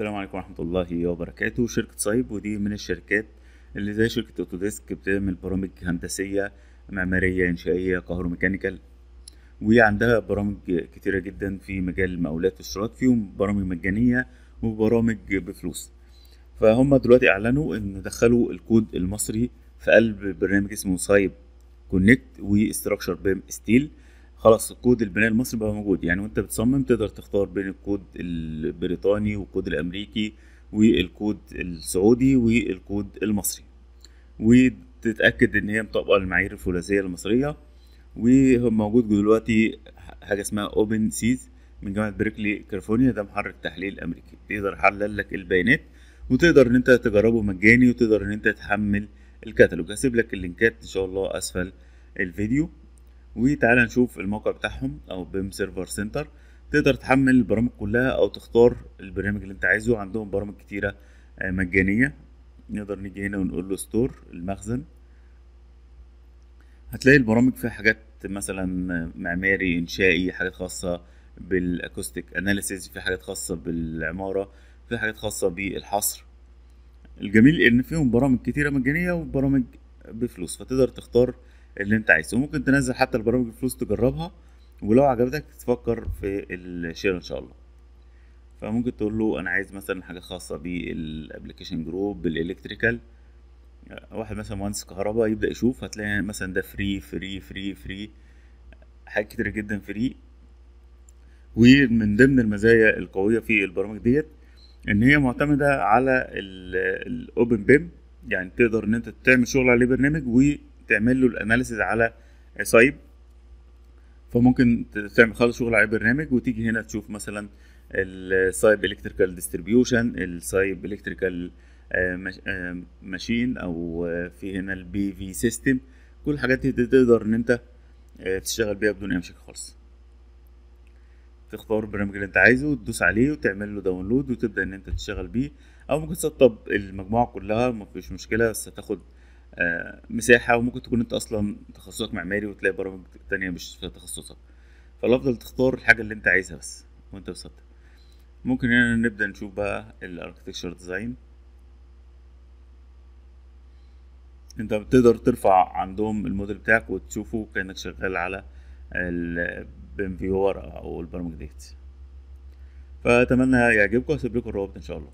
السلام عليكم ورحمة الله وبركاته شركة صايب ودي من الشركات اللي زي شركة اوتوديسك بتعمل برامج هندسية معمارية إنشائية كهروميكانيكال وعندها برامج كتيرة جدا في مجال المقاولات والشراكات فيهم برامج مجانية وبرامج بفلوس فهم دلوقتي أعلنوا إن دخلوا الكود المصري في قلب برنامج اسمه صايب كونكت وستراكشر بام ستيل خلاص الكود البناء المصري بقى موجود يعني وانت بتصمم تقدر تختار بين الكود البريطاني والكود الامريكي والكود السعودي والكود المصري وتتاكد ان هي مطابقه للمعايير الثلاثيه المصريه وموجود دلوقتي حاجه اسمها اوبن سيز من جامعه بريكلي كاليفورنيا ده محرك تحليل امريكي تقدر يحلل لك البيانات وتقدر ان انت تجربه مجاني وتقدر ان انت تحمل الكتالوج هسيب لك اللينكات ان شاء الله اسفل الفيديو وتعالى نشوف الموقع بتاعهم او بيم سيرفر سنتر تقدر تحمل البرامج كلها او تختار البرنامج اللي انت عايزه عندهم برامج كتيرة آه، مجانية نقدر نيجي هنا ونقول له ستور المخزن هتلاقي البرامج فيها حاجات مثلا آه، معماري انشائي حاجات خاصة بالاكوستيك اناليسيز في حاجات خاصة بالعمارة في حاجات خاصة بالحصر الجميل ان فيهم برامج كتيرة مجانية وبرامج بفلوس فتقدر تختار اللي انت عايزه وممكن تنزل حتى البرامج الفلوس تجربها ولو عجبتك تفكر في الشير ان شاء الله فممكن تقول له انا عايز مثلا حاجه خاصه بالابلكيشن جروب بالالكتريكال واحد مثلا مهندس كهرباء يبدا يشوف هتلاقي مثلا ده فري فري فري فري حاجات كتير جدا فري ومن ضمن المزايا القويه في البرامج ديت ان هي معتمده على الاوبن بيم يعني تقدر ان انت تعمل شغل عليه برنامج تعمل له الاناليسز على سايب فممكن تعمل خالص شغل على برنامج وتيجي هنا تشوف مثلا السايب الكتريكال ديستريبيوشن السايب الكتريكال آه، ماشين آه، او في هنا البي في سيستم كل الحاجات دي تقدر ان انت آه، تشتغل بيها بدون اي مشاكل خالص تختار البرنامج اللي انت عايزه وتدوس عليه وتعمل له داونلود وتبدا ان انت تشتغل بيه او ممكن تسطب المجموعه كلها مفيش مشكله بس هتاخد آه، مساحه وممكن تكون انت اصلا تخصصك معماري وتلاقي برامج تانية مش في تخصصك فالافضل تختار الحاجه اللي انت عايزها بس وانت بسطت ممكن هنا نبدا نشوف بقى الاركتكشر ديزاين انت بتقدر ترفع عندهم الموديل بتاعك وتشوفه كانك شغال على البنفيور او البرمج ديت فاتمنى يعجبكم هسيب لكم الروابط ان شاء الله